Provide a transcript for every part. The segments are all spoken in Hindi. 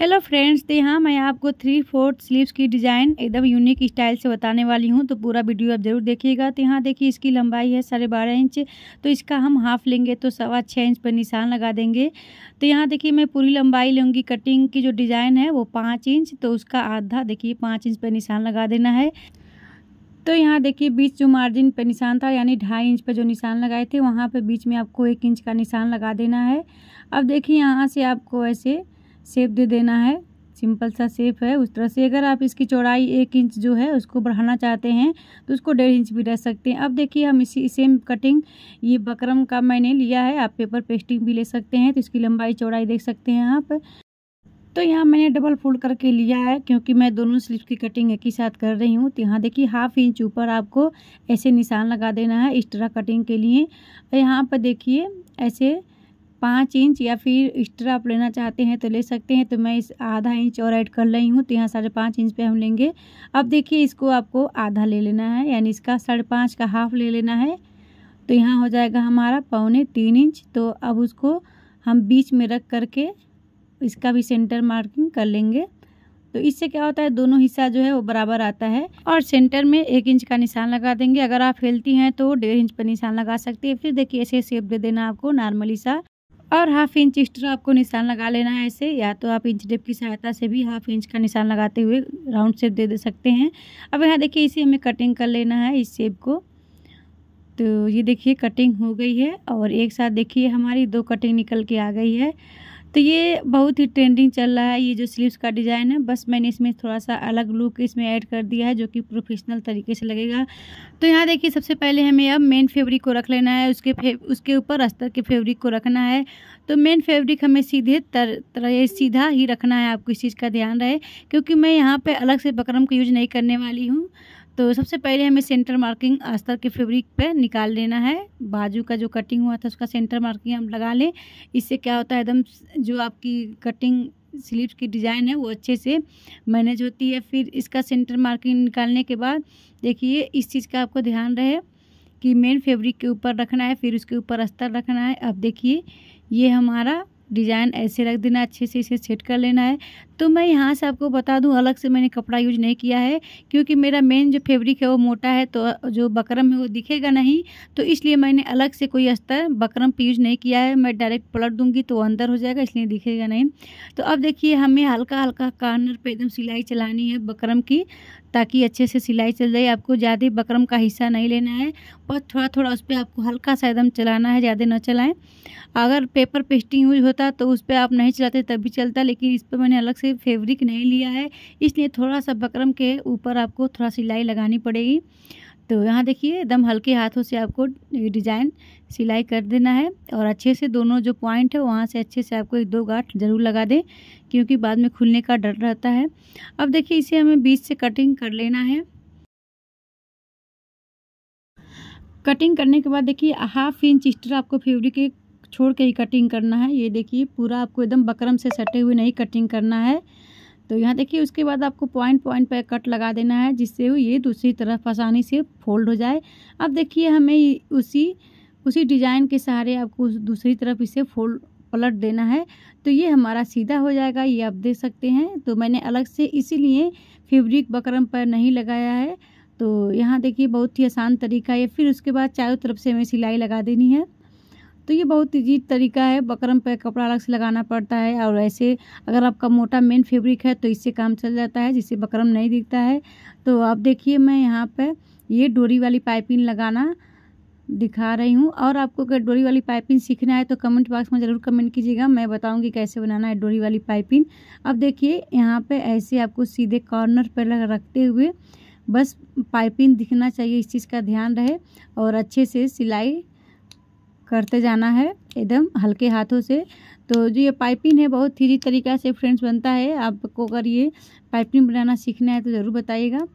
हेलो फ्रेंड्स तो यहाँ मैं आपको थ्री फोर्थ स्लीव्स की डिज़ाइन एकदम यूनिक स्टाइल से बताने वाली हूँ तो पूरा वीडियो आप ज़रूर देखिएगा तो यहाँ देखिए इसकी लंबाई है साढ़े बारह इंच तो इसका हम हाफ लेंगे तो सवा छः इंच पर निशान लगा देंगे तो यहाँ देखिए मैं पूरी लंबाई लूँगी कटिंग की जो डिज़ाइन है वो पाँच इंच तो उसका आधा देखिए पाँच इंच पर निशान लगा देना है तो यहाँ देखिए बीच जो मार्जिन पर निशान था यानी ढाई इंच पर जो निशान लगाए थे वहाँ पर बीच में आपको एक इंच का निशान लगा देना है अब देखिए यहाँ से आपको ऐसे सेप दे देना है सिंपल सा सेप है उस तरह से अगर आप इसकी चौड़ाई एक इंच जो है उसको बढ़ाना चाहते हैं तो उसको डेढ़ इंच भी रह सकते हैं अब देखिए हम इसी सेम कटिंग ये बकरम का मैंने लिया है आप पेपर पेस्टिंग भी ले सकते हैं तो इसकी लंबाई चौड़ाई देख सकते हैं आप तो यहाँ मैंने डबल फोल्ड करके लिया है क्योंकि मैं दोनों स्लिप की कटिंग एक ही साथ कर रही हूँ तो यहाँ देखिए हाफ इंच ऊपर आपको ऐसे निशान लगा देना है इस तरह कटिंग के लिए तो यहाँ पर देखिए ऐसे पाँच इंच या फिर एक्स्ट्रा आप लेना चाहते हैं तो ले सकते हैं तो मैं इस आधा इंच और ऐड कर रही हूँ तो यहाँ साढ़े पाँच इंच पे हम लेंगे अब देखिए इसको आपको आधा ले लेना है यानी इसका साढ़े पाँच का हाफ ले लेना है तो यहाँ हो जाएगा हमारा पौने तीन इंच तो अब उसको हम बीच में रख करके इसका भी सेंटर मार्किंग कर लेंगे तो इससे क्या होता है दोनों हिस्सा जो है वो बराबर आता है और सेंटर में एक इंच का निशान लगा देंगे अगर आप हेल्थी हैं तो डेढ़ इंच पर निशान लगा सकते हैं फिर देखिए ऐसे शेप दे देना आपको नॉर्मली सा और हाफ इंच एक्स्ट्रा आपको निशान लगा लेना है ऐसे या तो आप इंच टेप की सहायता से भी हाफ इंच का निशान लगाते हुए राउंड शेप दे दे सकते हैं अब यहाँ देखिए इसे हमें कटिंग कर लेना है इस शेप को तो ये देखिए कटिंग हो गई है और एक साथ देखिए हमारी दो कटिंग निकल के आ गई है तो ये बहुत ही ट्रेंडिंग चल रहा है ये जो स्लीव्स का डिज़ाइन है बस मैंने इसमें थोड़ा सा अलग लुक इसमें ऐड कर दिया है जो कि प्रोफेशनल तरीके से लगेगा तो यहाँ देखिए सबसे पहले हमें अब मेन फैब्रिक को रख लेना है उसके उसके ऊपर अस्तर के फेब्रिक को रखना है तो मेन फैब्रिक हमें सीधे तर तर सीधा ही रखना है आपको इस चीज़ का ध्यान रहे क्योंकि मैं यहाँ पर अलग से बकरम का यूज नहीं करने वाली हूँ तो सबसे पहले हमें सेंटर मार्किंग अस्तर के फैब्रिक पे निकाल लेना है बाजू का जो कटिंग हुआ था उसका सेंटर मार्किंग हम लगा लें इससे क्या होता है एकदम जो आपकी कटिंग स्लीव की डिज़ाइन है वो अच्छे से मैनेज होती है फिर इसका सेंटर मार्किंग निकालने के बाद देखिए इस चीज़ का आपको ध्यान रहे कि मेन फेब्रिक के ऊपर रखना है फिर उसके ऊपर अस्तर रखना है अब देखिए ये हमारा डिज़ाइन ऐसे रख देना अच्छे से इसे सेट कर लेना है तो मैं यहाँ से आपको बता दूँ अलग से मैंने कपड़ा यूज नहीं किया है क्योंकि मेरा मेन जो फेब्रिक है वो मोटा है तो जो बकरम है वो दिखेगा नहीं तो इसलिए मैंने अलग से कोई अस्तर बकरम पर यूज नहीं किया है मैं डायरेक्ट पलट दूँगी तो अंदर हो जाएगा इसलिए दिखेगा नहीं तो अब देखिए हमें हल्का हल्का कार्नर पर एकदम सिलाई चलानी है बकरम की ताकि अच्छे से सिलाई चल जाए आपको ज़्यादा बकरम का हिस्सा नहीं लेना है बस थोड़ा थोड़ा उस पर आपको हल्का सा एकदम चलाना है ज़्यादा न चलाएँ अगर पेपर पेस्टिंग यूज होता तो उस पर आप नहीं चलाते तब भी चलता लेकिन इस पर मैंने अलग से फेब्रिक नहीं लिया है इसलिए थोड़ा सा बकरम के ऊपर आपको थोड़ा सिलाई लगानी पड़ेगी तो यहाँ देखिए एकदम हल्के हाथों से आपको डिज़ाइन सिलाई कर देना है और अच्छे से दोनों जो पॉइंट है वहाँ से अच्छे से आपको एक दो गाठ ज़रूर लगा दें क्योंकि बाद में खुलने का डर रहता है अब देखिए इसे हमें बीच से कटिंग कर लेना है कटिंग करने के बाद देखिए हाफ इंच स्टर आपको आपको फैब्रिक छोड़ के ही कटिंग करना है ये देखिए पूरा आपको एकदम बकरम से सटे हुए नहीं कटिंग करना है तो यहाँ देखिए उसके बाद आपको पॉइंट पॉइंट पर कट लगा देना है जिससे ये दूसरी तरफ आसानी से फोल्ड हो जाए अब देखिए हमें उसी उसी डिज़ाइन के सहारे आपको दूसरी तरफ इसे फोल्ड पलट देना है तो ये हमारा सीधा हो जाएगा ये आप देख सकते हैं तो मैंने अलग से इसीलिए फैब्रिक बकरम पर नहीं लगाया है तो यहाँ देखिए बहुत ही आसान तरीका है फिर उसके बाद चारों तरफ से हमें सिलाई लगा देनी है तो ये बहुत ईजी तरीका है बकरम पर कपड़ा अलग से लगाना पड़ता है और ऐसे अगर आपका मोटा मेन फेब्रिक है तो इससे काम चल जाता है जिससे बकरम नहीं दिखता है तो आप देखिए मैं यहाँ पर ये डोरी वाली पाइपिंग लगाना दिखा रही हूँ और आपको अगर डोरी वाली पाइपिंग सीखना है तो कमेंट बॉक्स में ज़रूर कमेंट कीजिएगा मैं बताऊँगी कैसे बनाना है डोरी वाली पाइपिंग अब देखिए यहाँ पे ऐसे आपको सीधे कॉर्नर पर रखते हुए बस पाइपिंग दिखना चाहिए इस चीज़ का ध्यान रहे और अच्छे से सिलाई करते जाना है एकदम हल्के हाथों से तो जो ये पाइपिंग है बहुत थ्री तरीका से फ्रेंड्स बनता है आपको अगर ये पाइपिंग बनाना सीखना है तो ज़रूर बताइएगा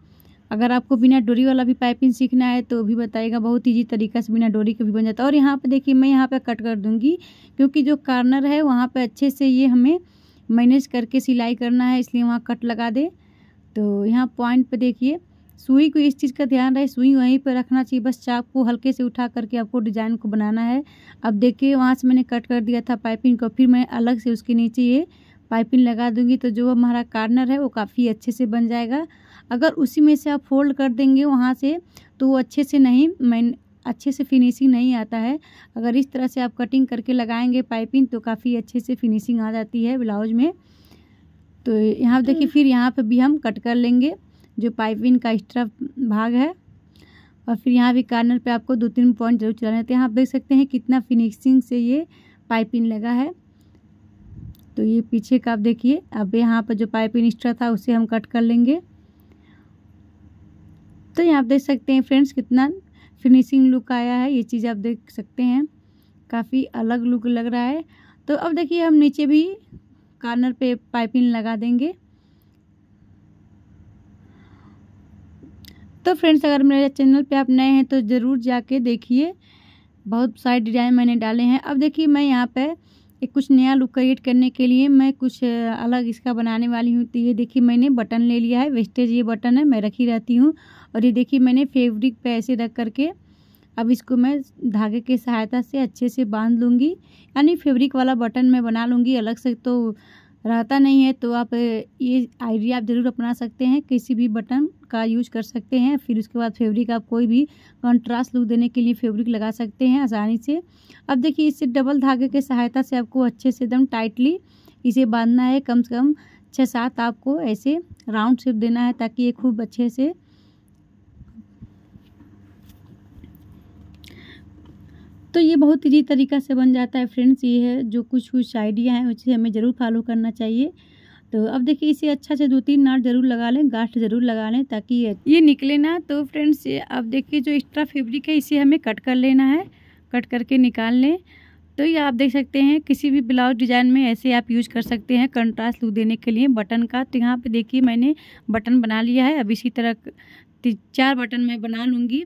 अगर आपको बिना डोरी वाला भी पाइपिंग सीखना है तो भी बताइएगा बहुत ईजी तरीका से बिना डोरी के भी बन जाता है और यहाँ पर देखिए मैं यहाँ पर कट कर दूँगी क्योंकि जो कार्नर है वहाँ पर अच्छे से ये हमें मैनेज करके सिलाई करना है इसलिए वहाँ कट लगा दे तो यहाँ पॉइंट पर देखिए सुई को इस चीज़ का ध्यान रहे सुई वहीं पर रखना चाहिए बस चाप को हल्के से उठा करके आपको डिज़ाइन को बनाना है अब देखिए वहाँ से मैंने कट कर दिया था पाइपिंग को फिर मैं अलग से उसके नीचे ये पाइपिंग लगा दूंगी तो जो हमारा कार्नर है वो काफ़ी अच्छे से बन जाएगा अगर उसी में से आप फोल्ड कर देंगे वहाँ से तो वो अच्छे से नहीं मैं अच्छे से फिनिशिंग नहीं आता है अगर इस तरह से आप कटिंग करके लगाएंगे पाइपिंग तो काफ़ी अच्छे से फिनिशिंग आ जाती है ब्लाउज में तो यहाँ देखिए हम्म। फिर यहाँ पर भी हम कट कर लेंगे जो पाइपिन का एक्स्ट्रा भाग है और फिर यहाँ भी कार्नर पे आपको दो तीन पॉइंट जरूर चलाना रहते हैं तो आप देख सकते हैं कितना फिनिशिंग से ये पाइपिंग लगा है तो ये पीछे का आप देखिए अब यहाँ पर जो पाइपिंग एक्स्ट्रा था उसे हम कट कर लेंगे तो यहाँ आप देख सकते हैं फ्रेंड्स कितना फिनिशिंग लुक आया है ये चीज़ आप देख सकते हैं काफ़ी अलग लुक लग रहा है तो अब देखिए हम नीचे भी कार्नर पे पाइपिंग लगा देंगे तो फ्रेंड्स अगर मेरे चैनल पे आप नए हैं तो ज़रूर जाके देखिए बहुत सारे डिज़ाइन मैंने डाले हैं अब देखिए मैं यहाँ पर एक कुछ नया लुक क्रिएट करने के लिए मैं कुछ अलग इसका बनाने वाली हूँ तो ये देखिए मैंने बटन ले लिया है वेस्टेज ये बटन है मैं रखी रहती हूँ और ये देखिए मैंने फेब्रिक पे ऐसे रख करके अब इसको मैं धागे की सहायता से अच्छे से बांध लूँगी यानी फेब्रिक वाला बटन मैं बना लूँगी अलग से तो रहता नहीं है तो आप ये आइडिया आप ज़रूर अपना सकते हैं किसी भी बटन का यूज कर सकते हैं फिर उसके बाद फेब्रिक आप कोई भी कंट्रास्ट लुक देने के लिए फेब्रिक लगा सकते हैं आसानी से अब देखिए इससे डबल धागे के सहायता से आपको अच्छे से एकदम टाइटली इसे बांधना है कम से कम छः सात आपको ऐसे राउंड शेप देना है ताकि ये खूब अच्छे से तो ये बहुत ईजी तरीका से बन जाता है फ्रेंड्स ये है जो कुछ कुछ आइडिया हैं उसे हमें ज़रूर फॉलो करना चाहिए तो अब देखिए इसे अच्छा से दो तीन नाट ज़रूर लगा लें गाठ ज़रूर लगा लें ताकि ये ये निकले ना तो फ्रेंड्स ये अब देखिए जो एक्स्ट्रा फेब्रिक है इसे हमें कट कर लेना है कट करके निकाल लें तो ये आप देख सकते हैं किसी भी ब्लाउज डिज़ाइन में ऐसे आप यूज कर सकते हैं कंट्रास्ट लुक देने के लिए बटन का तो यहाँ पे देखिए मैंने बटन बना लिया है अब इसी तरह चार बटन मैं बना लूँगी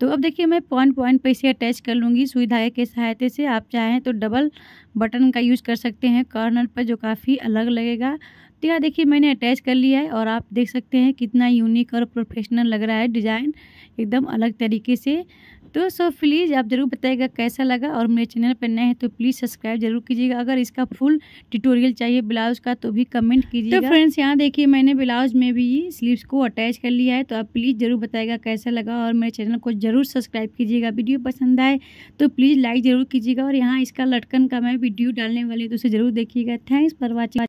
तो अब देखिए मैं पॉइंट पॉइंट पे इसे अटैच कर लूँगी सुई धागे के सहायता से आप चाहें तो डबल बटन का यूज़ कर सकते हैं कॉर्नर पर जो काफ़ी अलग लगेगा तो यह देखिए मैंने अटैच कर लिया है और आप देख सकते हैं कितना यूनिक और प्रोफेशनल लग रहा है डिज़ाइन एकदम अलग तरीके से तो सो प्लीज़ आप ज़रूर बताइएगा कैसा लगा और मेरे चैनल पर नए हैं तो प्लीज़ सब्सक्राइब जरूर कीजिएगा अगर इसका फुल ट्यूटोरियल चाहिए ब्लाउज का तो भी कमेंट तो कीजिएगा तो फ्रेंड्स यहाँ देखिए मैंने ब्लाउज में भी स्लीव्स को अटैच कर लिया है तो आप प्लीज़ ज़रूर बताइएगा कैसा लगा और मेरे चैनल को ज़रूर सब्सक्राइब कीजिएगा वीडियो पसंद आए तो प्लीज़ लाइक ज़रूर कीजिएगा और यहाँ इसका लटकन का मैं वीडियो डालने वाली हूँ तो उसे ज़रूर देखिएगा थैंक्स फॉर वॉचिंग